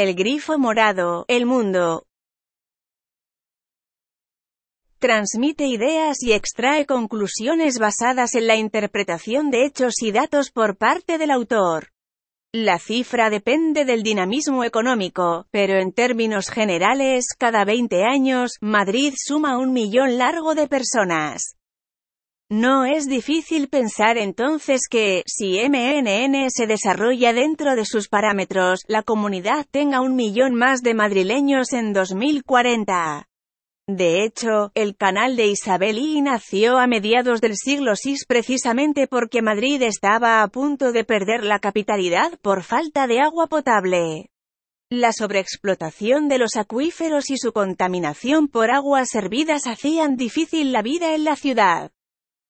El grifo morado, el mundo. Transmite ideas y extrae conclusiones basadas en la interpretación de hechos y datos por parte del autor. La cifra depende del dinamismo económico, pero en términos generales, cada 20 años, Madrid suma un millón largo de personas. No es difícil pensar entonces que, si MNN se desarrolla dentro de sus parámetros, la comunidad tenga un millón más de madrileños en 2040. De hecho, el canal de Isabel I nació a mediados del siglo VI precisamente porque Madrid estaba a punto de perder la capitalidad por falta de agua potable. La sobreexplotación de los acuíferos y su contaminación por aguas hervidas hacían difícil la vida en la ciudad.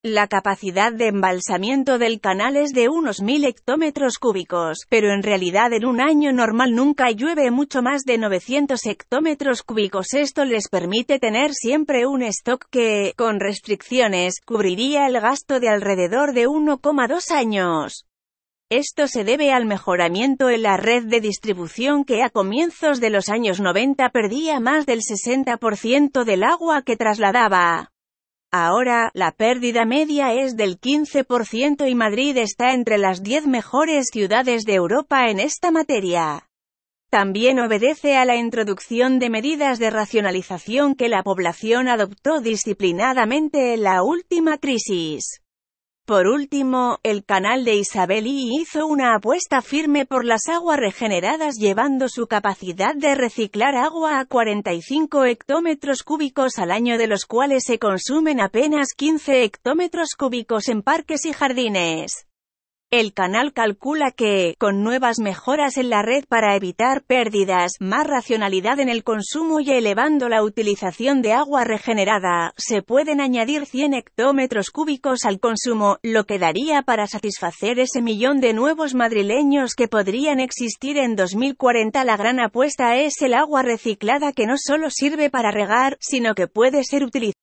La capacidad de embalsamiento del canal es de unos 1000 hectómetros cúbicos, pero en realidad en un año normal nunca llueve mucho más de 900 hectómetros cúbicos. Esto les permite tener siempre un stock que, con restricciones, cubriría el gasto de alrededor de 1,2 años. Esto se debe al mejoramiento en la red de distribución que a comienzos de los años 90 perdía más del 60% del agua que trasladaba. Ahora, la pérdida media es del 15% y Madrid está entre las 10 mejores ciudades de Europa en esta materia. También obedece a la introducción de medidas de racionalización que la población adoptó disciplinadamente en la última crisis. Por último, el canal de Isabelí hizo una apuesta firme por las aguas regeneradas llevando su capacidad de reciclar agua a 45 hectómetros cúbicos al año de los cuales se consumen apenas 15 hectómetros cúbicos en parques y jardines. El canal calcula que, con nuevas mejoras en la red para evitar pérdidas, más racionalidad en el consumo y elevando la utilización de agua regenerada, se pueden añadir 100 hectómetros cúbicos al consumo, lo que daría para satisfacer ese millón de nuevos madrileños que podrían existir en 2040. La gran apuesta es el agua reciclada que no solo sirve para regar, sino que puede ser utilizada